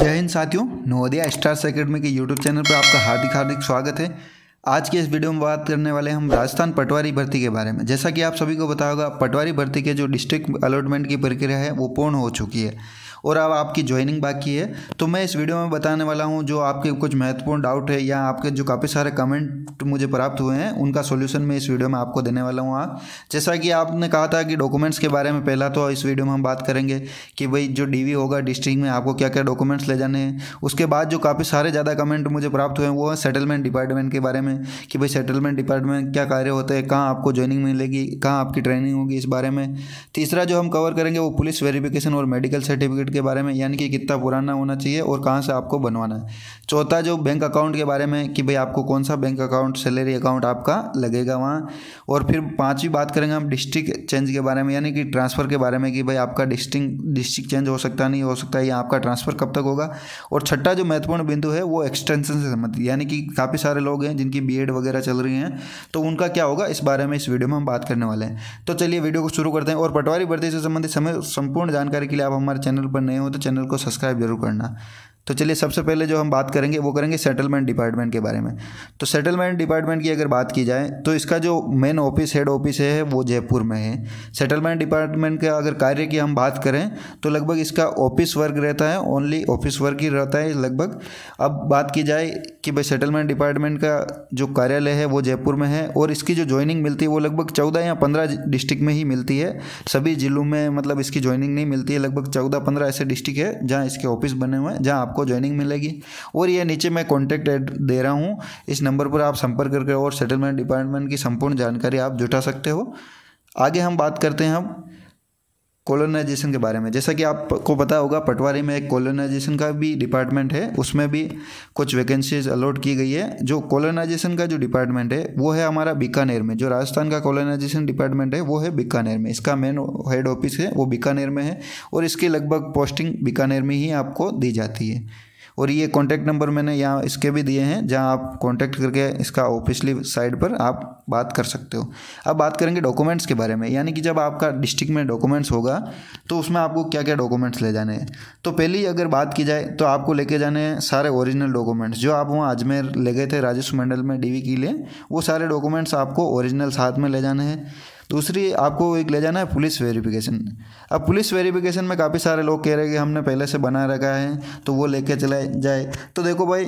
जय हिंद साथियों नवोदया स्टार्स अकेडमी के यूट्यूब चैनल पर आपका हार्दिक हार्दिक स्वागत है आज के इस वीडियो में बात करने वाले हम राजस्थान पटवारी भर्ती के बारे में जैसा कि आप सभी को बताया होगा पटवारी भर्ती के जो डिस्ट्रिक्ट अलॉटमेंट की प्रक्रिया है वो पूर्ण हो चुकी है और अब आपकी ज्वाइनिंग बाकी है तो मैं इस वीडियो में बताने वाला हूँ जो आपके कुछ महत्वपूर्ण डाउट है या आपके जो काफ़ी सारे कमेंट मुझे प्राप्त हुए हैं उनका सोल्यूशन मैं इस वीडियो में आपको देने वाला हूँ आप जैसा कि आपने कहा था कि डॉक्यूमेंट्स के बारे में पहला तो इस वीडियो में हम बात करेंगे कि भाई जो डी होगा डिस्ट्रिक्ट में आपको क्या क्या डॉक्यूमेंट्स ले जाने हैं उसके बाद जो काफ़ी सारे ज़्यादा कमेंट मुझे प्राप्त हुए हैं वो है सेटलमेंट डिपार्टमेंट के बारे में में कि भाई सेटलमेंट डिपार्टमेंट क्या कार्य होता है कहाँ आपको ज्वाइनिंग मिलेगी कहाँ आपकी ट्रेनिंग होगी इस बारे में तीसरा जो हम कवर करेंगे वो पुलिस वेरिफिकेशन और मेडिकल सर्टिफिकेट के बारे में यानी कि कितना पुराना होना चाहिए और कहाँ से आपको बनवाना है चौथा जो बैंक अकाउंट के बारे में कि भाई आपको कौन सा बैंक अकाउंट सैलरी अकाउंट आपका लगेगा वहाँ और फिर पाँचवीं बात करेंगे हम डिस्ट्रिक्ट चेंज के बारे में यानी कि ट्रांसफ़र के बारे में कि भाई आपका डिस्टिंग डिस्ट्रिक्ट चेंज हो सकता नहीं हो सकता या आपका ट्रांसफ़र कब तक होगा और छठा जो महत्वपूर्ण बिंदु है वो एक्सटेंशन से संबंधित यानी कि काफ़ी सारे लोग हैं जिनकी बीएड वगैरह चल रही हैं तो उनका क्या होगा इस बारे में इस वीडियो में हम बात करने वाले हैं तो चलिए वीडियो को शुरू करते हैं और पटवारी भर्ती से संबंधित समय संपूर्ण जानकारी के लिए आप हमारे चैनल पर नए हो तो चैनल को सब्सक्राइब जरूर करना तो चलिए सबसे पहले जो हम बात करेंगे वो करेंगे सेटलमेंट डिपार्टमेंट के बारे में तो सेटलमेंट डिपार्टमेंट की अगर बात की जाए तो इसका जो मेन ऑफिस हेड ऑफिस है वो जयपुर में है सेटलमेंट डिपार्टमेंट का अगर कार्य की हम बात करें तो लगभग इसका ऑफिस वर्क रहता है ओनली ऑफिस वर्क ही रहता है लगभग अब बात की जाए कि भाई सेटलमेंट डिपार्टमेंट का जो कार्यालय है वो जयपुर में है और इसकी जो ज्वाइनिंग मिलती है वो लगभग चौदह या पंद्रह डिस्ट्रिक्ट में ही मिलती है सभी जिलों में मतलब इसकी ज्वाइनिंग नहीं मिलती है लगभग चौदह पंद्रह ऐसे डिस्ट्रिक्ट है जहाँ इसके ऑफिस बने हुए हैं जहाँ आपको ज्वाइनिंग मिलेगी और ये नीचे मैं कॉन्टैक्ट दे रहा हूँ इस नंबर पर आप संपर्क करके और सेटलमेंट डिपार्टमेंट की संपूर्ण जानकारी आप जुटा सकते हो आगे हम बात करते हैं अब कॉलोनाइजेशन के बारे में जैसा कि आपको पता होगा पटवारी में एक कॉलोनाइजेशन का भी डिपार्टमेंट है उसमें भी कुछ वैकेंसीज अलॉट की गई है जो कॉलोनाइजेशन का जो डिपार्टमेंट है वो है हमारा बीकानेर में जो राजस्थान का कॉलोनाइजेशन डिपार्टमेंट है वो है बीकानेर में इसका मेन हेड ऑफिस है वो बीकानेर में है और इसकी लगभग पोस्टिंग बीकानेर में ही आपको दी जाती है और ये कॉन्टैक्ट नंबर मैंने यहाँ इसके भी दिए हैं जहाँ आप कॉन्टैक्ट करके इसका ऑफिशली साइड पर आप बात कर सकते हो अब बात करेंगे डॉक्यूमेंट्स के बारे में यानी कि जब आपका डिस्ट्रिक्ट में डॉक्यूमेंट्स होगा तो उसमें आपको क्या क्या डॉक्यूमेंट्स ले जाने हैं तो पहली अगर बात की जाए तो आपको लेके जाने हैं सारे ओरिजिनल डॉक्यूमेंट्स जो आप वहाँ अजमेर ले गए थे राजस्व मंडल में डी के लिए वो सारे डॉक्यूमेंट्स आपको ओरिजिनल साथ में ले जाने हैं दूसरी आपको एक ले जाना है पुलिस वेरिफिकेशन अब पुलिस वेरिफिकेशन में काफ़ी सारे लोग कह रहे हैं कि हमने पहले से बना रखा है तो वो लेके चला जाए तो देखो भाई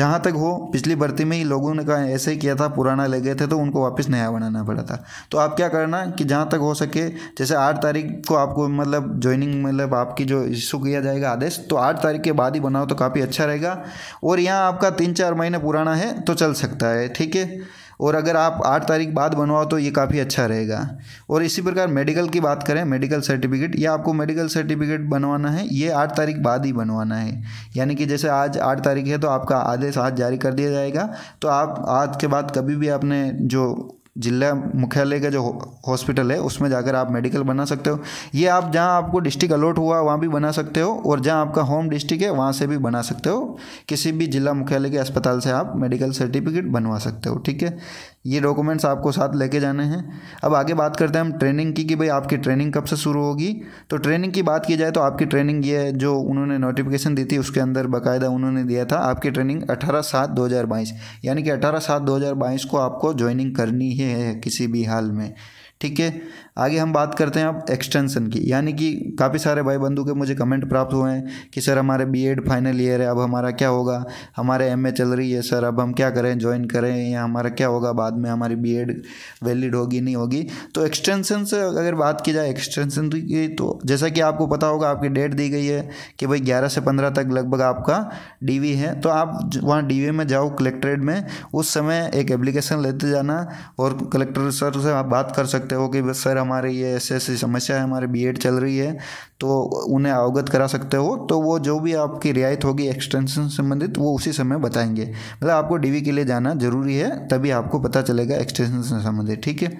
जहाँ तक हो पिछली भर्ती में ही लोगों ने कहा ऐसे ही किया था पुराना ले गए थे तो उनको वापस नया बनाना पड़ा था तो आप क्या करना कि जहाँ तक हो सके जैसे आठ तारीख को आपको मतलब ज्वाइनिंग मतलब आपकी जो इशू किया जाएगा आदेश तो आठ तारीख के बाद ही बनाओ तो काफ़ी अच्छा रहेगा और यहाँ आपका तीन चार महीने पुराना है तो चल सकता है ठीक है और अगर आप आठ तारीख बाद बनवाओ तो ये काफ़ी अच्छा रहेगा और इसी प्रकार मेडिकल की बात करें मेडिकल सर्टिफिकेट या आपको मेडिकल सर्टिफिकेट बनवाना है ये आठ तारीख बाद ही बनवाना है यानी कि जैसे आज आठ तारीख है तो आपका आदेश आज जारी कर दिया जाएगा तो आप आज के बाद कभी भी अपने जो जिला मुख्यालय का जो हॉस्पिटल है उसमें जाकर आप मेडिकल बना सकते हो ये आप जहाँ आपको डिस्ट्रिक्ट अलॉट हुआ वहाँ भी बना सकते हो और जहाँ आपका होम डिस्ट्रिक्ट है वहाँ से भी बना सकते हो किसी भी जिला मुख्यालय के अस्पताल से आप मेडिकल सर्टिफिकेट बनवा सकते हो ठीक है ये डॉक्यूमेंट्स आपको साथ लेके जाने हैं अब आगे बात करते हैं हम ट्रेनिंग की कि भाई आपकी ट्रेनिंग कब से शुरू होगी तो ट्रेनिंग की बात की जाए तो आपकी ट्रेनिंग ये है जो उन्होंने नोटिफिकेशन दी थी उसके अंदर बाकायदा उन्होंने दिया था आपकी ट्रेनिंग अठारह सात दो यानी कि अठारह सात दो को आपको ज्वाइनिंग करनी ही है किसी भी हाल में ठीक है आगे हम बात करते हैं अब एक्सटेंशन की यानी कि काफ़ी सारे भाई बंधु के मुझे कमेंट प्राप्त हुए हैं कि सर हमारे बीएड फाइनल ईयर है अब हमारा क्या होगा हमारे एमए चल रही है सर अब हम क्या करें ज्वाइन करें या हमारा क्या होगा बाद में हमारी बीएड वैलिड होगी नहीं होगी तो एक्सटेंशन से अगर बात की जाए एक्सटेंशन की तो जैसा कि आपको पता होगा आपकी डेट दी गई है कि भाई ग्यारह से पंद्रह तक लगभग आपका डी है तो आप वहाँ डी में जाओ कलेक्ट्रेट में उस समय एक एप्लीकेशन लेते जाना और कलेक्टर सर से आप बात कर सकते सकते हो कि बस सर हमारे ये ऐसे ऐसी समस्या है हमारे बी चल रही है तो उन्हें अवगत करा सकते हो तो वो जो भी आपकी रियायत होगी एक्सटेंशन संबंधित वो उसी समय बताएंगे मतलब आपको डीवी के लिए जाना ज़रूरी है तभी आपको पता चलेगा एक्सटेंशन से संबंधित ठीक है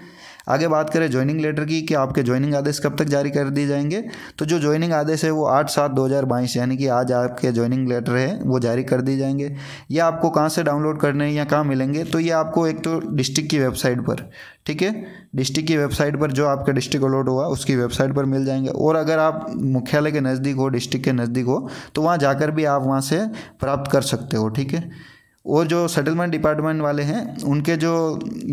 आगे बात करें ज्वाइनिंग लेटर की कि आपके ज्वाइनिंग आदेश कब तक जारी कर दिए जाएंगे तो जो ज्वाइनिंग आदेश है वो आठ सात दो हज़ार बाईस यानी कि आज आपके ज्वाइनिंग लेटर है वो जारी कर दिए जाएंगे ये आपको कहाँ से डाउनलोड करने या कहाँ मिलेंगे तो ये आपको एक तो डिस्ट्रिक्ट की वेबसाइट पर ठीक है डिस्ट्रिक्ट की वेबसाइट पर जो आपका डिस्ट्रिक्ट अलॉट हुआ उसकी वेबसाइट पर मिल जाएंगे और अगर आप मुख्यालय के नज़दीक हो डिस्ट्रिक्ट के नज़दीक हो तो वहाँ जाकर भी आप वहाँ से प्राप्त कर सकते हो ठीक है वो जो सेटलमेंट डिपार्टमेंट वाले हैं उनके जो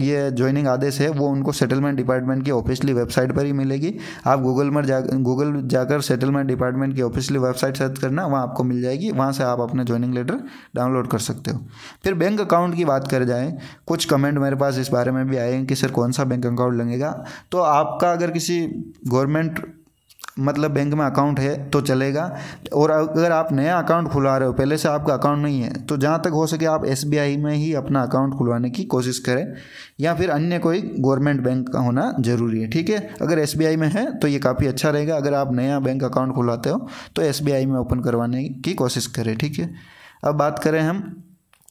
ये ज्वाइनिंग आदेश है वो उनको सेटलमेंट डिपार्टमेंट की ऑफिशियली वेबसाइट पर ही मिलेगी आप गूगल में जा गूगल जाकर सेटलमेंट डिपार्टमेंट की ऑफिशियली वेबसाइट सर्च करना वहाँ आपको मिल जाएगी वहाँ से आप अपने ज्वाइनिंग लेटर डाउनलोड कर सकते हो फिर बैंक अकाउंट की बात कर जाए कुछ कमेंट मेरे पास इस बारे में भी आए हैं कि सर कौन सा बैंक अकाउंट लगेगा तो आपका अगर किसी गवर्नमेंट मतलब बैंक में अकाउंट है तो चलेगा और अगर आप नया अकाउंट खुला रहे हो पहले से आपका अकाउंट नहीं है तो जहाँ तक हो सके आप एस में ही अपना अकाउंट खुलवाने की कोशिश करें या फिर अन्य कोई गवर्नमेंट बैंक का होना ज़रूरी है ठीक है अगर एस में है तो ये काफ़ी अच्छा रहेगा अगर आप नया बैंक अकाउंट खुलवाते हो तो एस में ओपन करवाने की कोशिश करें ठीक है अब बात करें हम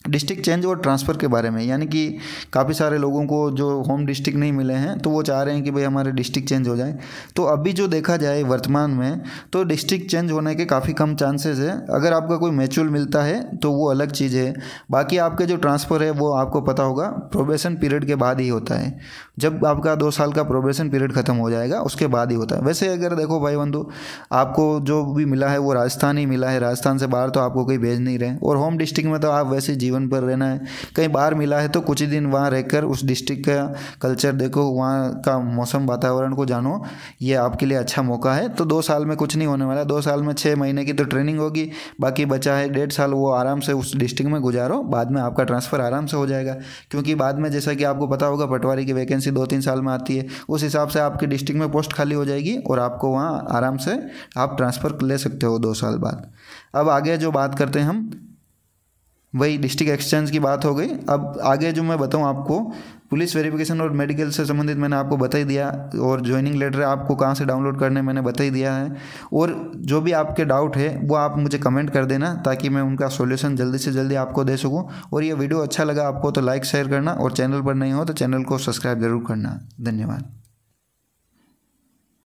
डिस्ट्रिक्ट चेंज और ट्रांसफ़र के बारे में यानी कि काफ़ी सारे लोगों को जो होम डिस्ट्रिक्ट नहीं मिले हैं तो वो चाह रहे हैं कि भाई हमारे डिस्ट्रिक्ट चेंज हो जाए तो अभी जो देखा जाए वर्तमान में तो डिस्ट्रिक्ट चेंज होने के काफ़ी कम चांसेस है अगर आपका कोई मेचुअल मिलता है तो वो अलग चीज़ है बाकी आपके जो ट्रांसफ़र है वो आपको पता होगा प्रोबेशन पीरियड के बाद ही होता है जब आपका दो साल का प्रोबेशन पीरियड ख़त्म हो जाएगा उसके बाद ही होता है वैसे अगर देखो भाई बंधु आपको जो भी मिला है वो राजस्थान ही मिला है राजस्थान से बाहर तो आपको कोई भेज नहीं रहे और होम डिस्ट्रिक्ट में तो आप वैसे जी जीवन भर रहना है कहीं बाहर मिला है तो कुछ ही दिन वहाँ रहकर उस डिस्ट्रिक्ट का कल्चर देखो वहाँ का मौसम वातावरण को जानो ये आपके लिए अच्छा मौका है तो दो साल में कुछ नहीं होने वाला दो साल में छः महीने की तो ट्रेनिंग होगी बाकी बचा है डेढ़ साल वो आराम से उस डिस्ट्रिक्ट में गुजारो बाद में आपका ट्रांसफ़र आराम से हो जाएगा क्योंकि बाद में जैसा कि आपको पता होगा पटवारी की वैकेंसी दो तीन साल में आती है उस हिसाब से आपके डिस्ट्रिक्ट में पोस्ट खाली हो जाएगी और आपको वहाँ आराम से आप ट्रांसफ़र ले सकते हो दो साल बाद अब आगे जो बात करते हैं हम वही डिस्ट्रिक्ट एक्सचेंज की बात हो गई अब आगे जो मैं बताऊँ आपको पुलिस वेरिफिकेशन और मेडिकल से संबंधित मैंने आपको बता ही दिया और ज्वाइनिंग लेटर आपको कहाँ से डाउनलोड करने मैंने बता ही दिया है और जो भी आपके डाउट है वो आप मुझे कमेंट कर देना ताकि मैं उनका सोल्यूशन जल्दी से जल्दी आपको दे सकूँ और ये वीडियो अच्छा लगा आपको तो लाइक शेयर करना और चैनल पर नहीं हो तो चैनल को सब्सक्राइब ज़रूर करना धन्यवाद